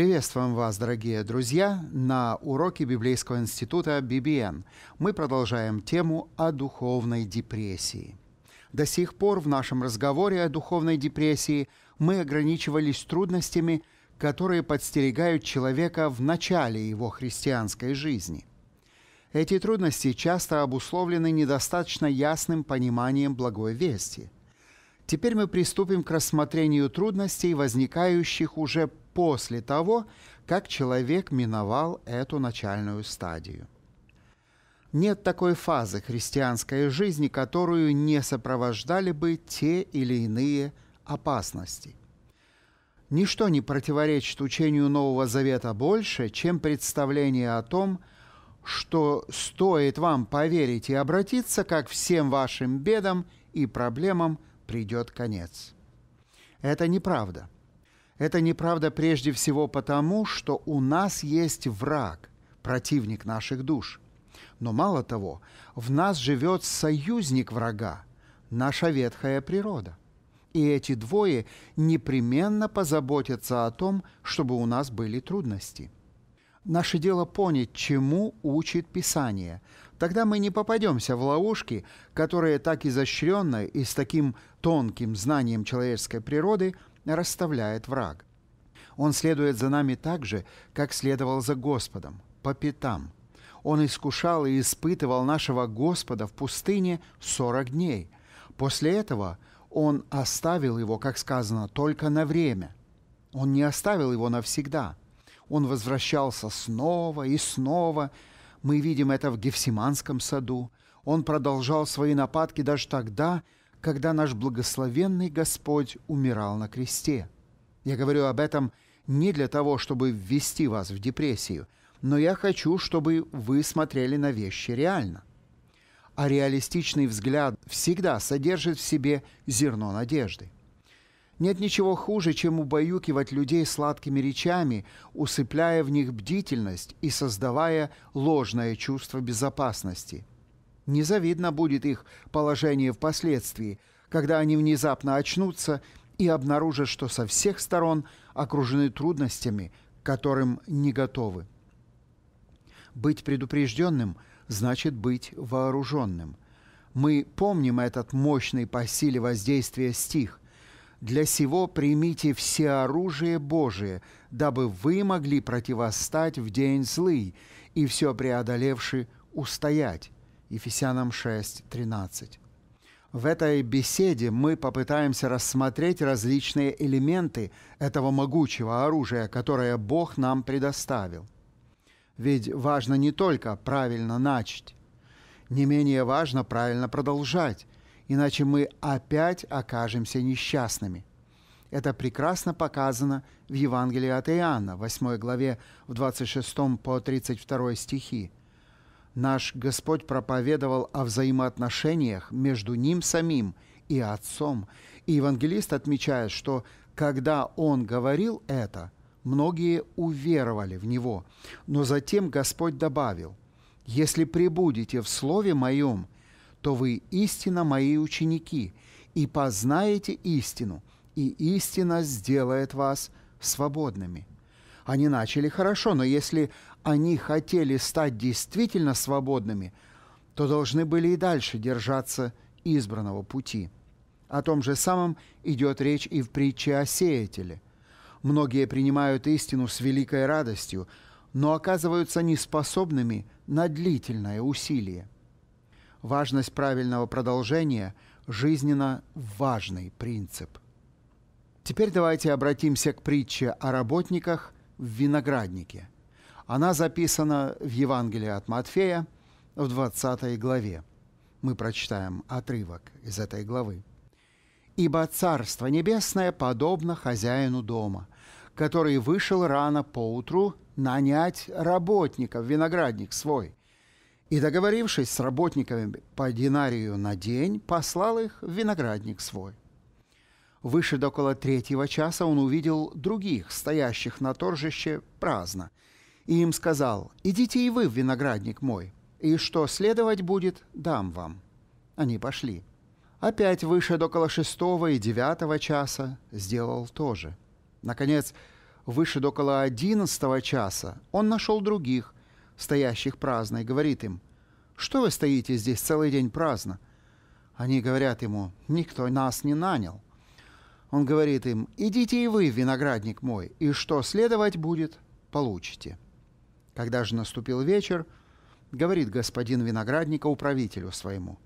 Приветствуем вас, дорогие друзья, на уроке Библейского института BBN. Мы продолжаем тему о духовной депрессии. До сих пор в нашем разговоре о духовной депрессии мы ограничивались трудностями, которые подстерегают человека в начале его христианской жизни. Эти трудности часто обусловлены недостаточно ясным пониманием благой вести – Теперь мы приступим к рассмотрению трудностей, возникающих уже после того, как человек миновал эту начальную стадию. Нет такой фазы христианской жизни, которую не сопровождали бы те или иные опасности. Ничто не противоречит учению Нового Завета больше, чем представление о том, что стоит вам поверить и обратиться, как всем вашим бедам и проблемам придет конец. Это неправда – это неправда прежде всего потому, что у нас есть враг, противник наших душ. Но мало того, в нас живет союзник врага, наша ветхая природа. И эти двое непременно позаботятся о том, чтобы у нас были трудности. Наше дело понять, чему учит Писание. Тогда мы не попадемся в ловушки, которые так изощренно и с таким тонким знанием человеческой природы – расставляет враг. Он следует за нами так же, как следовал за Господом, по пятам. Он искушал и испытывал нашего Господа в пустыне сорок дней. После этого он оставил его, как сказано, только на время. Он не оставил его навсегда. Он возвращался снова и снова. Мы видим это в Гефсиманском саду. Он продолжал свои нападки даже тогда, когда наш благословенный Господь умирал на кресте. Я говорю об этом не для того, чтобы ввести вас в депрессию, но я хочу, чтобы вы смотрели на вещи реально. А реалистичный взгляд всегда содержит в себе зерно надежды. Нет ничего хуже, чем убаюкивать людей сладкими речами, усыпляя в них бдительность и создавая ложное чувство безопасности – Незавидно будет их положение впоследствии, когда они внезапно очнутся и обнаружат, что со всех сторон окружены трудностями, которым не готовы. Быть предупрежденным значит быть вооруженным. Мы помним этот мощный по силе воздействия стих. «Для сего примите все оружие Божие, дабы вы могли противостать в день злый и все преодолевши устоять». Ефесянам 6:13. В этой беседе мы попытаемся рассмотреть различные элементы этого могучего оружия, которое Бог нам предоставил. Ведь важно не только правильно начать, не менее важно правильно продолжать, иначе мы опять окажемся несчастными. Это прекрасно показано в Евангелии от Иоанна, 8 главе, в 26 по 32 стихи. Наш Господь проповедовал о взаимоотношениях между Ним самим и Отцом. И евангелист отмечает, что когда Он говорил это, многие уверовали в Него. Но затем Господь добавил, «Если пребудете в Слове Моем, то вы истинно Мои ученики, и познаете истину, и истина сделает вас свободными». Они начали хорошо, но если они хотели стать действительно свободными, то должны были и дальше держаться избранного пути. О том же самом идет речь и в притче о сеятеле. Многие принимают истину с великой радостью, но оказываются неспособными на длительное усилие. Важность правильного продолжения – жизненно важный принцип. Теперь давайте обратимся к притче о работниках в винограднике – она записана в Евангелии от Матфея в 20 главе. Мы прочитаем отрывок из этой главы. «Ибо Царство Небесное подобно хозяину дома, который вышел рано поутру нанять работников, виноградник свой, и, договорившись с работниками по динарию на день, послал их в виноградник свой. Выше до около третьего часа он увидел других, стоящих на торжище праздно – и им сказал, «Идите и вы в виноградник мой, и что следовать будет, дам вам». Они пошли. Опять выше до около шестого и девятого часа сделал то же. Наконец, до около одиннадцатого часа, он нашел других, стоящих праздно, и говорит им, «Что вы стоите здесь целый день праздно?» Они говорят ему, «Никто нас не нанял». Он говорит им, «Идите и вы, виноградник мой, и что следовать будет, получите». Когда же наступил вечер, говорит господин виноградника управителю своему,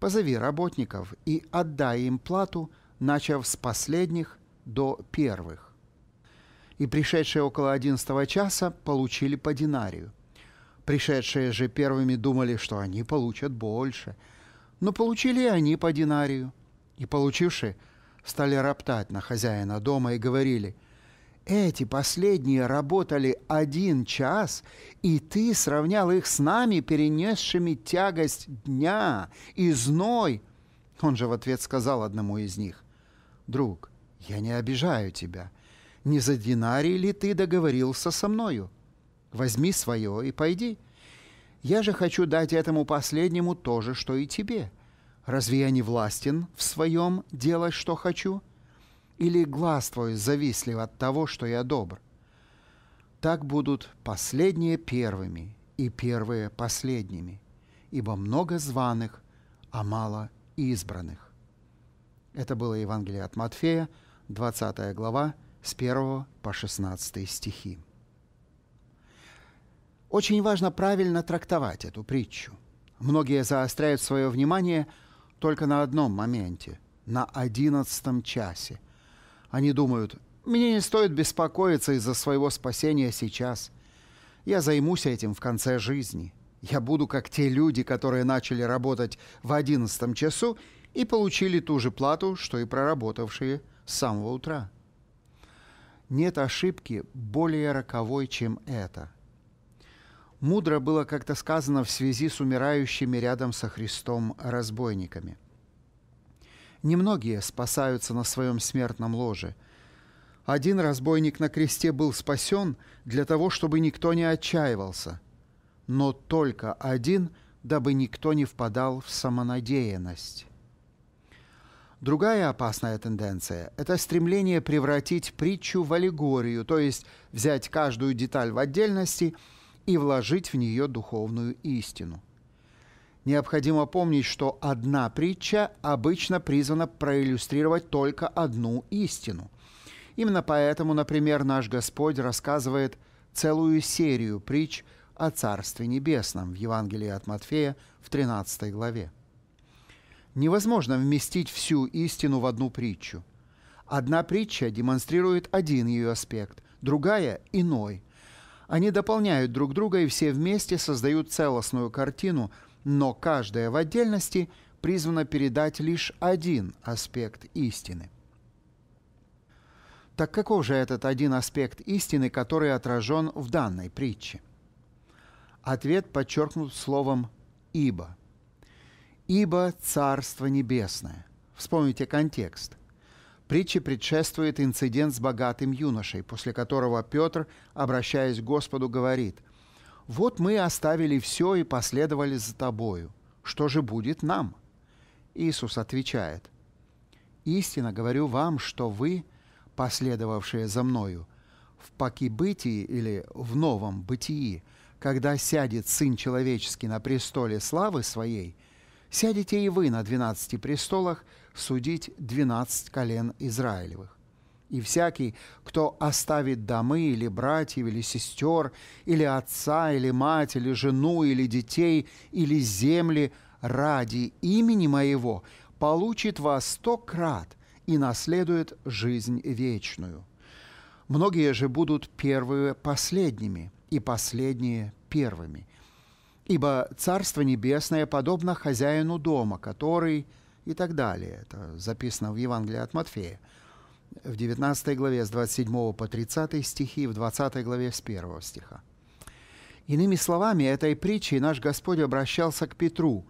«Позови работников и отдай им плату, начав с последних до первых». И пришедшие около одиннадцатого часа получили по динарию. Пришедшие же первыми думали, что они получат больше, но получили они по динарию. И получившие стали роптать на хозяина дома и говорили – эти последние работали один час, и ты сравнял их с нами, перенесшими тягость дня и зной. Он же в ответ сказал одному из них, «Друг, я не обижаю тебя. Не за динарий ли ты договорился со мною? Возьми свое и пойди. Я же хочу дать этому последнему то же, что и тебе. Разве я не властен в своем делать, что хочу?» или глаз твой завистлив от того, что я добр? Так будут последние первыми и первые последними, ибо много званых, а мало избранных». Это было Евангелие от Матфея, 20 глава, с 1 по 16 стихи. Очень важно правильно трактовать эту притчу. Многие заостряют свое внимание только на одном моменте, на одиннадцатом часе – они думают, мне не стоит беспокоиться из-за своего спасения сейчас. Я займусь этим в конце жизни. Я буду как те люди, которые начали работать в одиннадцатом часу и получили ту же плату, что и проработавшие с самого утра. Нет ошибки более роковой, чем это. Мудро было как-то сказано в связи с умирающими рядом со Христом разбойниками. Немногие спасаются на своем смертном ложе. Один разбойник на кресте был спасен для того, чтобы никто не отчаивался. Но только один, дабы никто не впадал в самонадеянность. Другая опасная тенденция – это стремление превратить притчу в аллегорию, то есть взять каждую деталь в отдельности и вложить в нее духовную истину – Необходимо помнить, что одна притча обычно призвана проиллюстрировать только одну истину. Именно поэтому, например, наш Господь рассказывает целую серию притч о Царстве Небесном в Евангелии от Матфея в 13 главе. Невозможно вместить всю истину в одну притчу. Одна притча демонстрирует один ее аспект, другая – иной. Они дополняют друг друга и все вместе создают целостную картину – но каждая в отдельности призвана передать лишь один аспект истины. Так каков же этот один аспект истины, который отражен в данной притче? Ответ подчеркнут словом «ибо». «Ибо Царство Небесное». Вспомните контекст. Притче предшествует инцидент с богатым юношей, после которого Петр, обращаясь к Господу, говорит – вот мы оставили все и последовали за тобою. Что же будет нам? Иисус отвечает, «Истинно говорю вам, что вы, последовавшие за Мною, в покибытии или в новом бытии, когда сядет Сын Человеческий на престоле славы Своей, сядете и вы на двенадцати престолах судить двенадцать колен Израилевых и всякий, кто оставит домы или братьев, или сестер, или отца, или мать, или жену, или детей, или земли ради имени моего, получит во сто крат и наследует жизнь вечную. Многие же будут первые последними, и последние первыми. Ибо Царство Небесное подобно хозяину дома, который и так далее. Это записано в Евангелии от Матфея – в 19 главе с 27 по 30 стихи в 20 главе с 1 стиха. Иными словами, этой притчей наш Господь обращался к Петру,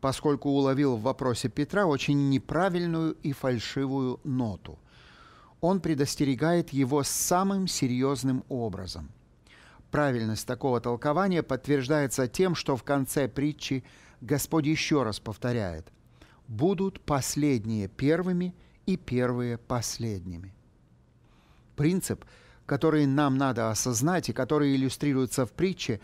поскольку уловил в вопросе Петра очень неправильную и фальшивую ноту. Он предостерегает его самым серьезным образом. Правильность такого толкования подтверждается тем, что в конце притчи Господь еще раз повторяет «Будут последние первыми – и первые последними. Принцип, который нам надо осознать и который иллюстрируется в притче,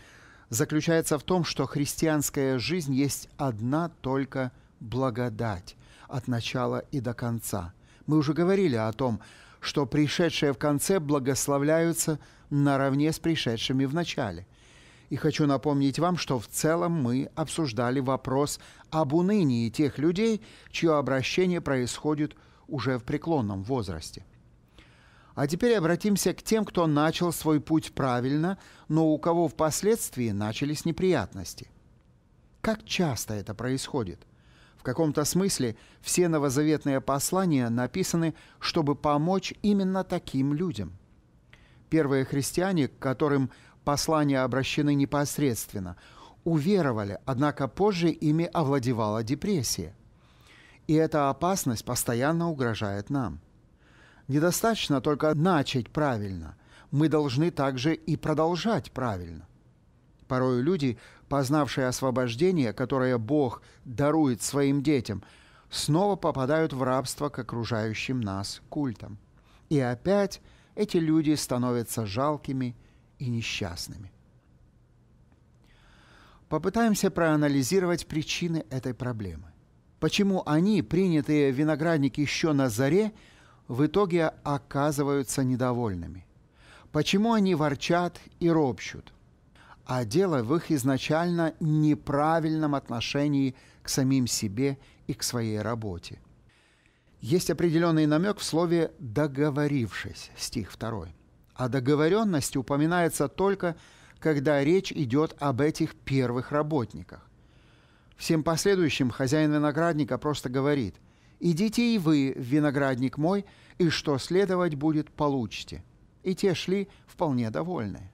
заключается в том, что христианская жизнь есть одна только благодать от начала и до конца. Мы уже говорили о том, что пришедшие в конце благословляются наравне с пришедшими в начале. И хочу напомнить вам, что в целом мы обсуждали вопрос об унынии тех людей, чье обращение происходит уже в преклонном возрасте. А теперь обратимся к тем, кто начал свой путь правильно, но у кого впоследствии начались неприятности. Как часто это происходит? В каком-то смысле все новозаветные послания написаны, чтобы помочь именно таким людям. Первые христиане, к которым послания обращены непосредственно, уверовали, однако позже ими овладевала депрессия – и эта опасность постоянно угрожает нам. Недостаточно только начать правильно. Мы должны также и продолжать правильно. Порою люди, познавшие освобождение, которое Бог дарует своим детям, снова попадают в рабство к окружающим нас культам. И опять эти люди становятся жалкими и несчастными. Попытаемся проанализировать причины этой проблемы почему они, принятые виноградники еще на заре, в итоге оказываются недовольными. Почему они ворчат и ропщут? А дело в их изначально неправильном отношении к самим себе и к своей работе. Есть определенный намек в слове «договорившись», стих 2. А договоренности упоминается только, когда речь идет об этих первых работниках. Всем последующим хозяин виноградника просто говорит «Идите и вы в виноградник мой, и что следовать будет, получите». И те шли вполне довольные.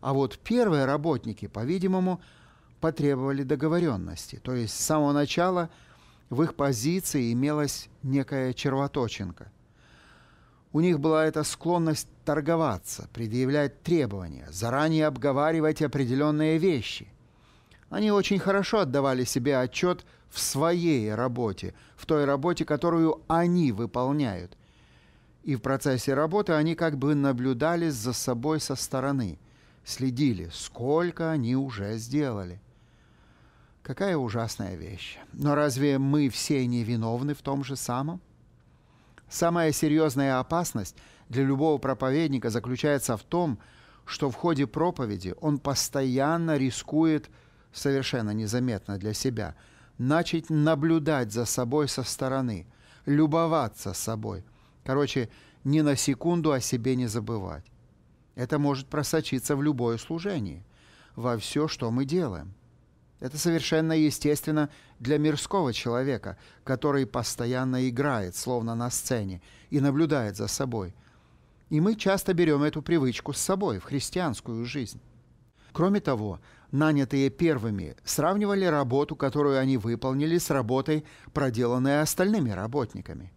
А вот первые работники, по-видимому, потребовали договоренности. То есть с самого начала в их позиции имелась некая червоточинка. У них была эта склонность торговаться, предъявлять требования, заранее обговаривать определенные вещи – они очень хорошо отдавали себе отчет в своей работе, в той работе, которую они выполняют. И в процессе работы они как бы наблюдали за собой со стороны, следили, сколько они уже сделали. Какая ужасная вещь. Но разве мы все не виновны в том же самом? Самая серьезная опасность для любого проповедника заключается в том, что в ходе проповеди он постоянно рискует совершенно незаметно для себя, начать наблюдать за собой со стороны, любоваться собой. Короче, ни на секунду о себе не забывать. Это может просочиться в любое служение, во все, что мы делаем. Это совершенно естественно для мирского человека, который постоянно играет, словно на сцене, и наблюдает за собой. И мы часто берем эту привычку с собой в христианскую жизнь. Кроме того, нанятые первыми, сравнивали работу, которую они выполнили, с работой, проделанной остальными работниками.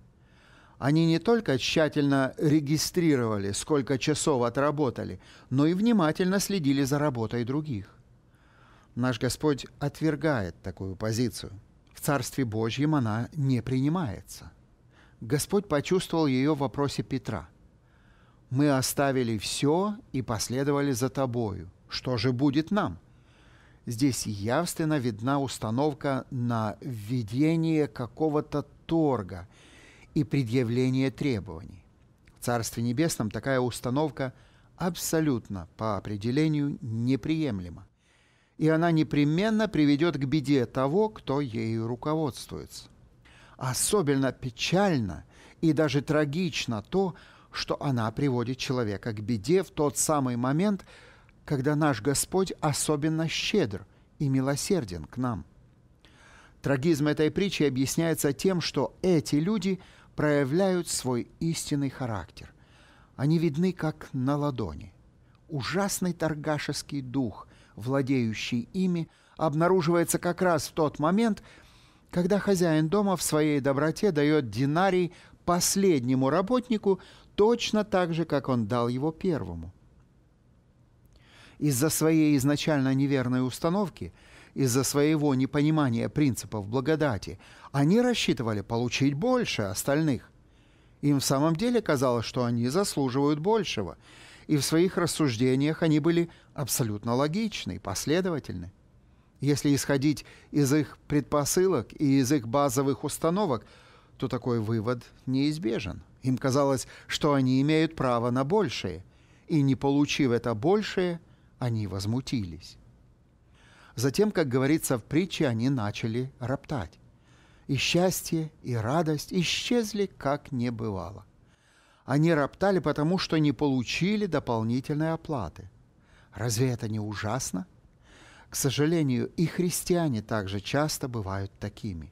Они не только тщательно регистрировали, сколько часов отработали, но и внимательно следили за работой других. Наш Господь отвергает такую позицию. В Царстве Божьем она не принимается. Господь почувствовал ее в вопросе Петра. «Мы оставили все и последовали за тобою. Что же будет нам?» Здесь явственно видна установка на введение какого-то торга и предъявление требований. В Царстве Небесном такая установка абсолютно по определению неприемлема, и она непременно приведет к беде того, кто ею руководствуется. Особенно печально и даже трагично то, что она приводит человека к беде в тот самый момент, когда наш Господь особенно щедр и милосерден к нам. Трагизм этой притчи объясняется тем, что эти люди проявляют свой истинный характер. Они видны как на ладони. Ужасный торгашеский дух, владеющий ими, обнаруживается как раз в тот момент, когда хозяин дома в своей доброте дает динарий последнему работнику точно так же, как он дал его первому – из-за своей изначально неверной установки, из-за своего непонимания принципов благодати, они рассчитывали получить больше остальных. Им в самом деле казалось, что они заслуживают большего, и в своих рассуждениях они были абсолютно логичны и последовательны. Если исходить из их предпосылок и из их базовых установок, то такой вывод неизбежен. Им казалось, что они имеют право на большее, и не получив это большее – они возмутились. Затем, как говорится в притче, они начали роптать. И счастье, и радость исчезли, как не бывало. Они роптали, потому что не получили дополнительной оплаты. Разве это не ужасно? К сожалению, и христиане также часто бывают такими.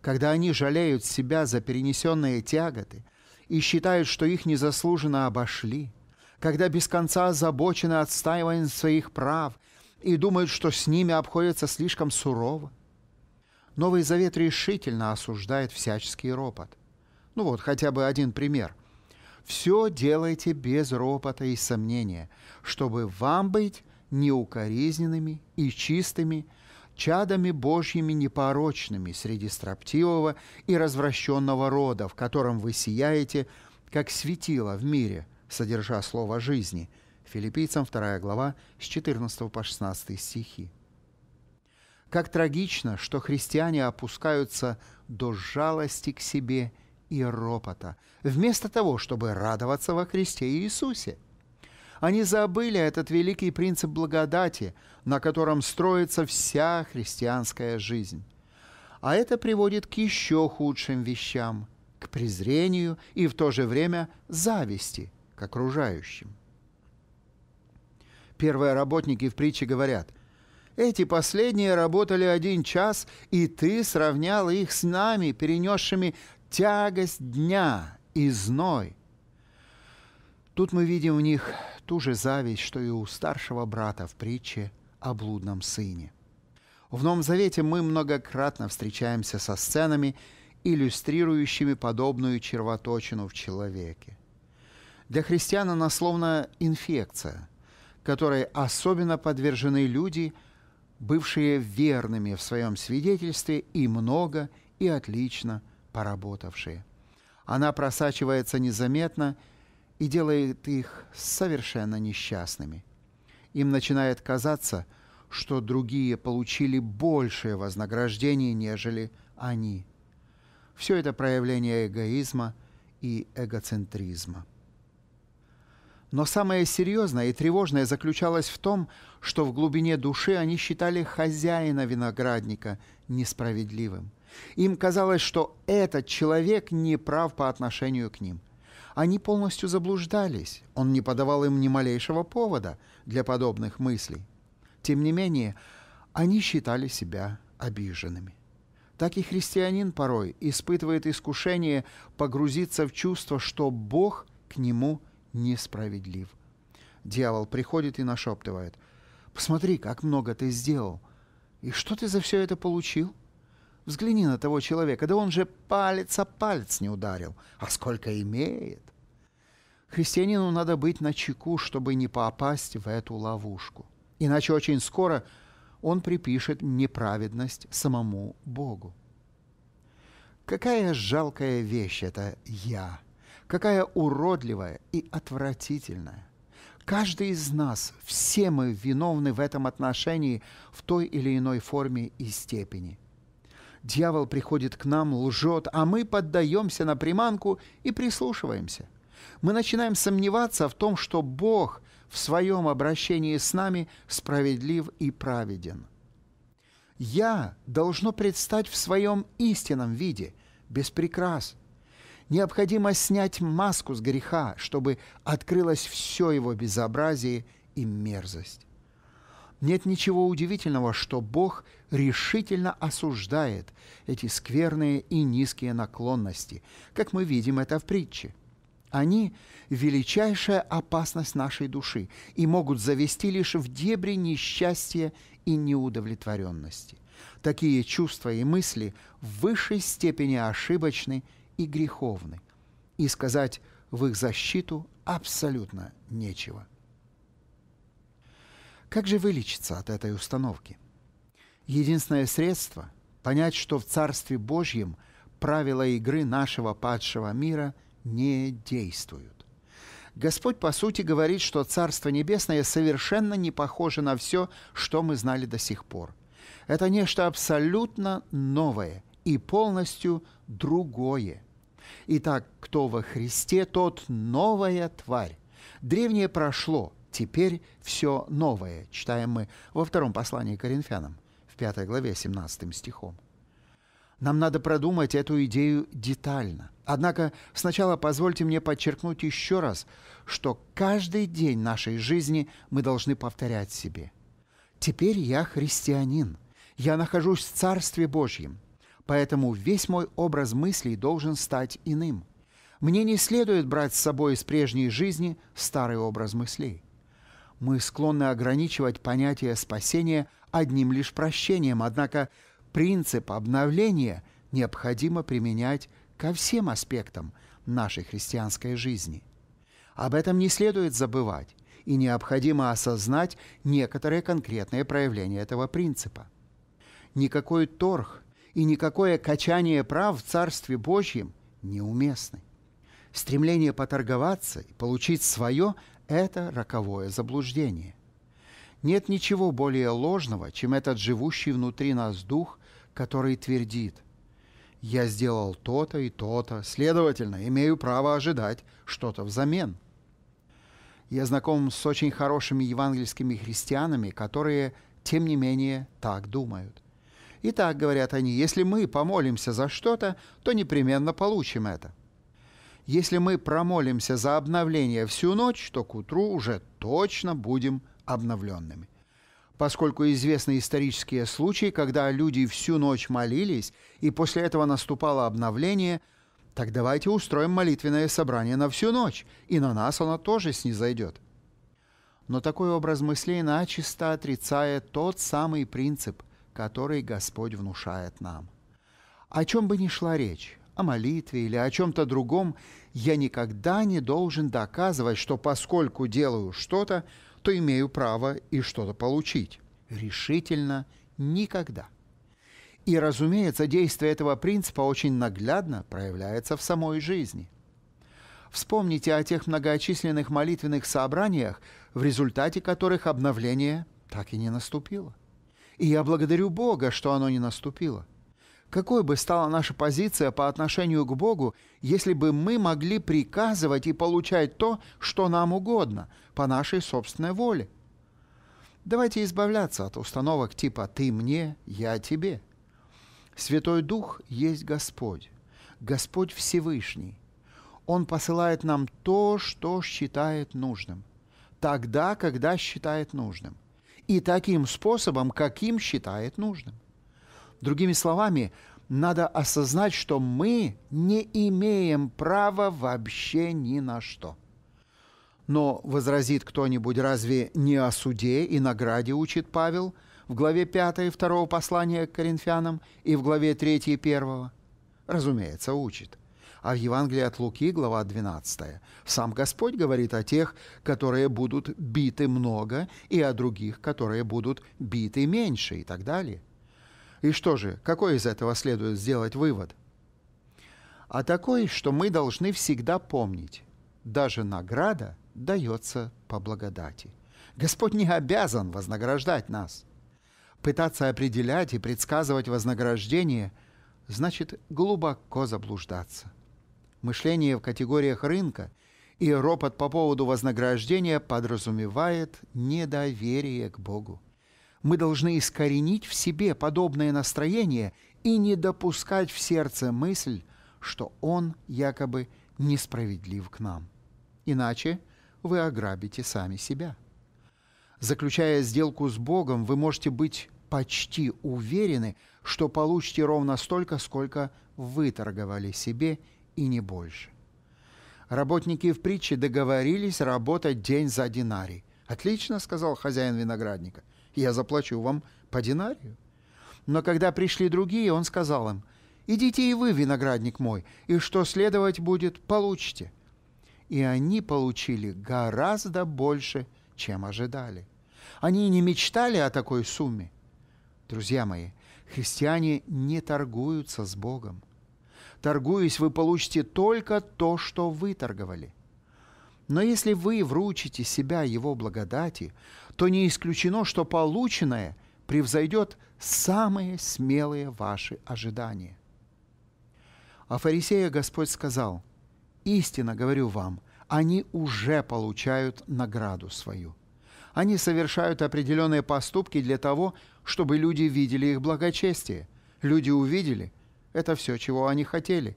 Когда они жалеют себя за перенесенные тяготы и считают, что их незаслуженно обошли – когда без конца озабочены отстаиванием своих прав и думают, что с ними обходятся слишком сурово. Новый Завет решительно осуждает всяческий ропот. Ну вот, хотя бы один пример. «Все делайте без ропота и сомнения, чтобы вам быть неукоризненными и чистыми, чадами Божьими непорочными среди строптивого и развращенного рода, в котором вы сияете, как светило в мире – содержа слово «жизни». Филиппийцам 2 глава с 14 по 16 стихи. Как трагично, что христиане опускаются до жалости к себе и ропота, вместо того, чтобы радоваться во Христе Иисусе. Они забыли этот великий принцип благодати, на котором строится вся христианская жизнь. А это приводит к еще худшим вещам, к презрению и в то же время зависти – к окружающим. Первые работники в притче говорят, «Эти последние работали один час, и ты сравнял их с нами, перенесшими тягость дня и зной». Тут мы видим в них ту же зависть, что и у старшего брата в притче о блудном сыне. В Новом Завете мы многократно встречаемся со сценами, иллюстрирующими подобную червоточину в человеке. Для христиан она словно инфекция, которой особенно подвержены люди, бывшие верными в своем свидетельстве и много, и отлично поработавшие. Она просачивается незаметно и делает их совершенно несчастными. Им начинает казаться, что другие получили большее вознаграждение, нежели они. Все это проявление эгоизма и эгоцентризма. Но самое серьезное и тревожное заключалось в том, что в глубине души они считали хозяина виноградника несправедливым. Им казалось, что этот человек не прав по отношению к ним. Они полностью заблуждались, он не подавал им ни малейшего повода для подобных мыслей. Тем не менее, они считали себя обиженными. Так и христианин порой испытывает искушение погрузиться в чувство, что Бог к нему несправедлив. Дьявол приходит и нашептывает. «Посмотри, как много ты сделал! И что ты за все это получил? Взгляни на того человека, да он же палец о палец не ударил, а сколько имеет!» Христианину надо быть на чеку, чтобы не попасть в эту ловушку. Иначе очень скоро он припишет неправедность самому Богу. Какая жалкая вещь это «я»! какая уродливая и отвратительная. Каждый из нас, все мы виновны в этом отношении в той или иной форме и степени. Дьявол приходит к нам, лжет, а мы поддаемся на приманку и прислушиваемся. Мы начинаем сомневаться в том, что Бог в своем обращении с нами справедлив и праведен. «Я» должно предстать в своем истинном виде, без прикрас – Необходимо снять маску с греха, чтобы открылось все его безобразие и мерзость. Нет ничего удивительного, что Бог решительно осуждает эти скверные и низкие наклонности, как мы видим это в притче. Они – величайшая опасность нашей души и могут завести лишь в дебри несчастья и неудовлетворенности. Такие чувства и мысли в высшей степени ошибочны и греховны, и сказать в их защиту абсолютно нечего. Как же вылечиться от этой установки? Единственное средство – понять, что в Царстве Божьем правила игры нашего падшего мира не действуют. Господь, по сути, говорит, что Царство Небесное совершенно не похоже на все, что мы знали до сих пор. Это нечто абсолютно новое и полностью другое – Итак, кто во Христе, тот новая тварь. Древнее прошло, теперь все новое, читаем мы во втором послании к Коринфянам, в пятой главе 17 стихом. Нам надо продумать эту идею детально. Однако сначала позвольте мне подчеркнуть еще раз, что каждый день нашей жизни мы должны повторять себе. Теперь я христианин. Я нахожусь в Царстве Божьем поэтому весь мой образ мыслей должен стать иным. Мне не следует брать с собой из прежней жизни старый образ мыслей. Мы склонны ограничивать понятие спасения одним лишь прощением, однако принцип обновления необходимо применять ко всем аспектам нашей христианской жизни. Об этом не следует забывать, и необходимо осознать некоторые конкретные проявления этого принципа. Никакой торг и никакое качание прав в Царстве Божьем неуместны. Стремление поторговаться и получить свое – это роковое заблуждение. Нет ничего более ложного, чем этот живущий внутри нас дух, который твердит «Я сделал то-то и то-то, следовательно, имею право ожидать что-то взамен». Я знаком с очень хорошими евангельскими христианами, которые, тем не менее, так думают – Итак, говорят они, если мы помолимся за что-то, то непременно получим это. Если мы промолимся за обновление всю ночь, то к утру уже точно будем обновленными. Поскольку известны исторические случаи, когда люди всю ночь молились, и после этого наступало обновление, так давайте устроим молитвенное собрание на всю ночь, и на нас оно тоже снизойдет. Но такой образ мыслей начисто отрицает тот самый принцип, который Господь внушает нам. О чем бы ни шла речь, о молитве или о чем-то другом, я никогда не должен доказывать, что поскольку делаю что-то, то имею право и что-то получить. Решительно никогда. И, разумеется, действие этого принципа очень наглядно проявляется в самой жизни. Вспомните о тех многочисленных молитвенных собраниях, в результате которых обновление так и не наступило. И я благодарю Бога, что оно не наступило. Какой бы стала наша позиция по отношению к Богу, если бы мы могли приказывать и получать то, что нам угодно, по нашей собственной воле? Давайте избавляться от установок типа «ты мне, я тебе». Святой Дух есть Господь, Господь Всевышний. Он посылает нам то, что считает нужным, тогда, когда считает нужным – и таким способом, каким считает нужным. Другими словами, надо осознать, что мы не имеем права вообще ни на что. Но возразит кто-нибудь, разве не о суде и награде учит Павел в главе 5 второго послания к Коринфянам и в главе 3 и 1? Разумеется, учит – а в Евангелии от Луки, глава 12, сам Господь говорит о тех, которые будут биты много, и о других, которые будут биты меньше и так далее. И что же, какой из этого следует сделать вывод? А такой, что мы должны всегда помнить, даже награда дается по благодати. Господь не обязан вознаграждать нас. Пытаться определять и предсказывать вознаграждение значит глубоко заблуждаться. Мышление в категориях рынка и ропот по поводу вознаграждения подразумевает недоверие к Богу. Мы должны искоренить в себе подобное настроение и не допускать в сердце мысль, что Он якобы несправедлив к нам. Иначе вы ограбите сами себя. Заключая сделку с Богом, вы можете быть почти уверены, что получите ровно столько, сколько вы торговали себе и не больше. Работники в притче договорились работать день за динарий. «Отлично», — сказал хозяин виноградника, — «я заплачу вам по динарию». Но когда пришли другие, он сказал им, «Идите и вы, виноградник мой, и что следовать будет, получите». И они получили гораздо больше, чем ожидали. Они не мечтали о такой сумме. Друзья мои, христиане не торгуются с Богом. Торгуясь, вы получите только то, что вы торговали. Но если вы вручите себя Его благодати, то не исключено, что полученное превзойдет самые смелые ваши ожидания. А фарисея Господь сказал, «Истинно говорю вам, они уже получают награду свою. Они совершают определенные поступки для того, чтобы люди видели их благочестие. Люди увидели, это все, чего они хотели.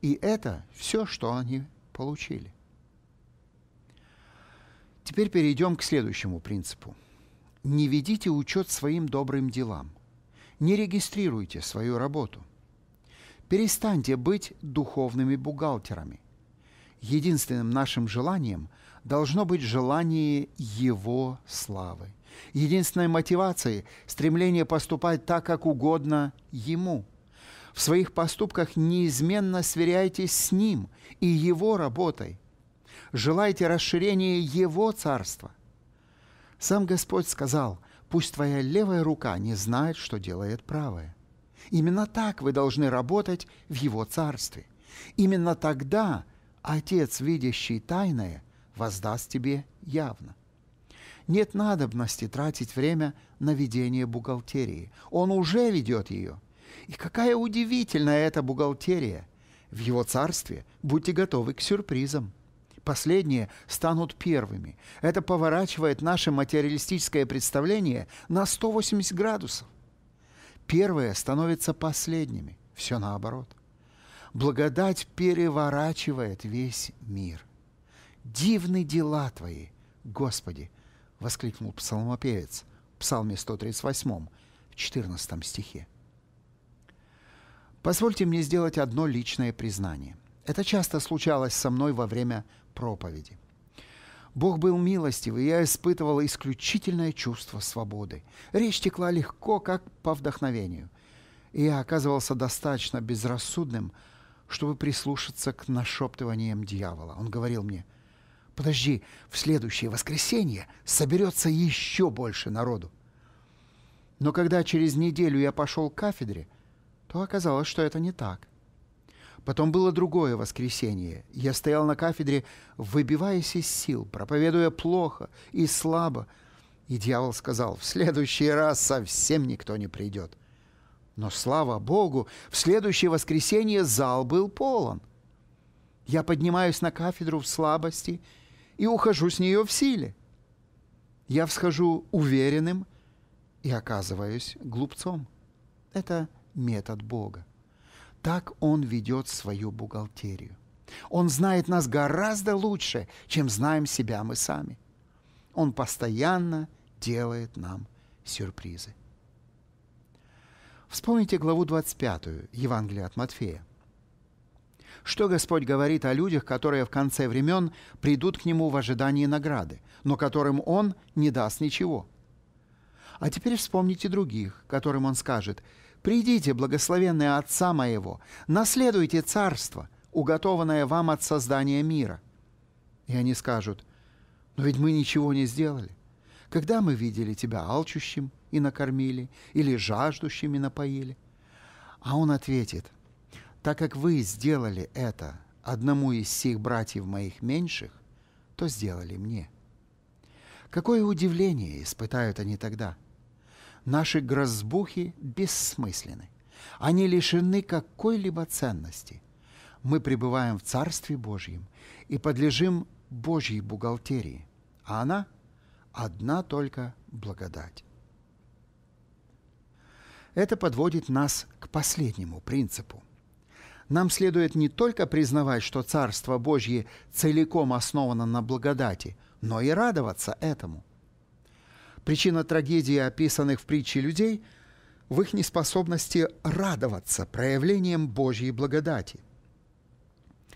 И это все, что они получили. Теперь перейдем к следующему принципу. Не ведите учет своим добрым делам. Не регистрируйте свою работу. Перестаньте быть духовными бухгалтерами. Единственным нашим желанием должно быть желание Его славы. Единственной мотивацией – стремление поступать так, как угодно Ему. В своих поступках неизменно сверяйтесь с Ним и Его работой. Желайте расширения Его Царства. Сам Господь сказал, пусть твоя левая рука не знает, что делает правая. Именно так вы должны работать в Его Царстве. Именно тогда Отец, видящий тайное, воздаст тебе явно. Нет надобности тратить время на ведение бухгалтерии. Он уже ведет ее – и какая удивительная эта бухгалтерия! В его царстве будьте готовы к сюрпризам. Последние станут первыми. Это поворачивает наше материалистическое представление на 180 градусов. Первые становятся последними. Все наоборот. Благодать переворачивает весь мир. «Дивны дела Твои, Господи!» — воскликнул псалмопевец в Псалме 138, 14 стихе. Позвольте мне сделать одно личное признание. Это часто случалось со мной во время проповеди. Бог был милостив, и я испытывал исключительное чувство свободы. Речь текла легко, как по вдохновению. И я оказывался достаточно безрассудным, чтобы прислушаться к нашептываниям дьявола. Он говорил мне, «Подожди, в следующее воскресенье соберется еще больше народу». Но когда через неделю я пошел к кафедре – то оказалось, что это не так. Потом было другое воскресенье. Я стоял на кафедре, выбиваясь из сил, проповедуя плохо и слабо. И дьявол сказал, в следующий раз совсем никто не придет. Но, слава Богу, в следующее воскресенье зал был полон. Я поднимаюсь на кафедру в слабости и ухожу с нее в силе. Я всхожу уверенным и оказываюсь глупцом. Это метод Бога. Так Он ведет свою бухгалтерию. Он знает нас гораздо лучше, чем знаем себя мы сами. Он постоянно делает нам сюрпризы. Вспомните главу 25 Евангелия от Матфея. Что Господь говорит о людях, которые в конце времен придут к Нему в ожидании награды, но которым Он не даст ничего? А теперь вспомните других, которым Он скажет – Придите, благословенные Отца моего, наследуйте царство, уготованное вам от создания мира». И они скажут, «Но ведь мы ничего не сделали. Когда мы видели тебя алчущим и накормили, или жаждущим и напоили?» А он ответит, «Так как вы сделали это одному из сих братьев моих меньших, то сделали мне». Какое удивление испытают они тогда – наши грозбухи бессмысленны. Они лишены какой-либо ценности. Мы пребываем в Царстве Божьем и подлежим Божьей бухгалтерии, а она – одна только благодать. Это подводит нас к последнему принципу. Нам следует не только признавать, что Царство Божье целиком основано на благодати, но и радоваться этому – Причина трагедии, описанных в притче людей, в их неспособности радоваться проявлением Божьей благодати.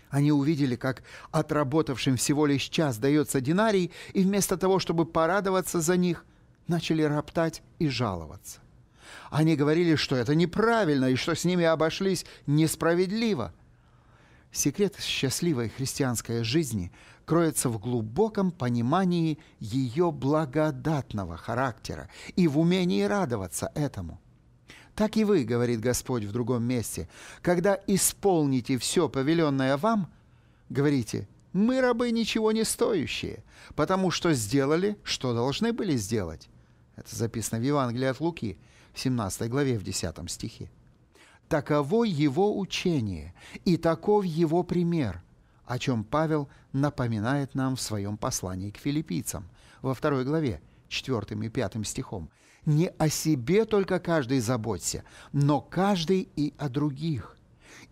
Они увидели, как отработавшим всего лишь час дается динарий, и вместо того, чтобы порадоваться за них, начали роптать и жаловаться. Они говорили, что это неправильно и что с ними обошлись несправедливо. Секрет счастливой христианской жизни кроется в глубоком понимании ее благодатного характера и в умении радоваться этому. Так и вы, говорит Господь в другом месте, когда исполните все повеленное вам, говорите, мы рабы ничего не стоящие, потому что сделали, что должны были сделать. Это записано в Евангелии от Луки, в 17 главе, в 10 стихе. Таково его учение, и таков его пример – о чем Павел напоминает нам в своем послании к филиппийцам во второй главе, 4 и 5 стихом. «Не о себе только каждый заботься, но каждый и о других,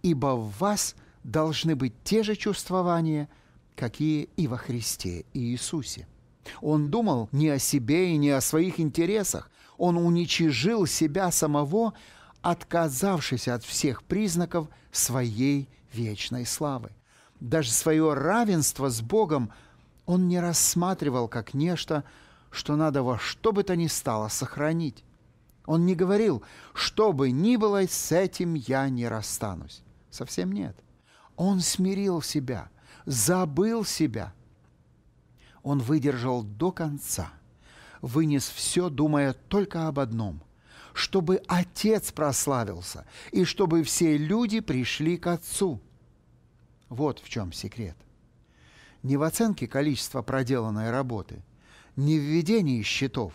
ибо в вас должны быть те же чувствования, какие и во Христе и Иисусе». Он думал не о себе и не о своих интересах. Он уничижил себя самого, отказавшись от всех признаков своей вечной славы даже свое равенство с Богом он не рассматривал как нечто, что надо во что бы то ни стало сохранить. Он не говорил, что бы ни было, с этим я не расстанусь. Совсем нет. Он смирил себя, забыл себя. Он выдержал до конца, вынес все, думая только об одном – чтобы Отец прославился и чтобы все люди пришли к Отцу – вот в чем секрет. Не в оценке количества проделанной работы, не в ведении счетов.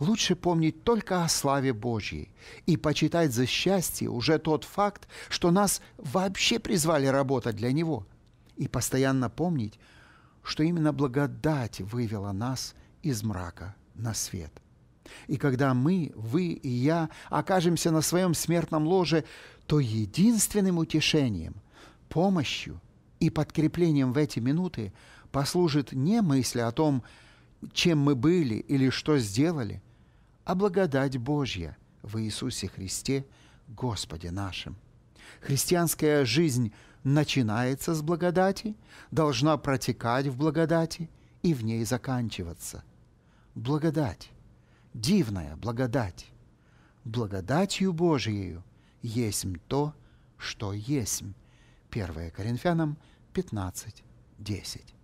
Лучше помнить только о славе Божьей и почитать за счастье уже тот факт, что нас вообще призвали работать для Него, и постоянно помнить, что именно благодать вывела нас из мрака на свет. И когда мы, вы и я окажемся на своем смертном ложе, то единственным утешением, Помощью и подкреплением в эти минуты послужит не мысль о том, чем мы были или что сделали, а благодать Божья в Иисусе Христе, Господе нашим. Христианская жизнь начинается с благодати, должна протекать в благодати и в ней заканчиваться. Благодать, дивная благодать, благодатью Божией есть то, что есть. 1 Коринфянам 15, 10.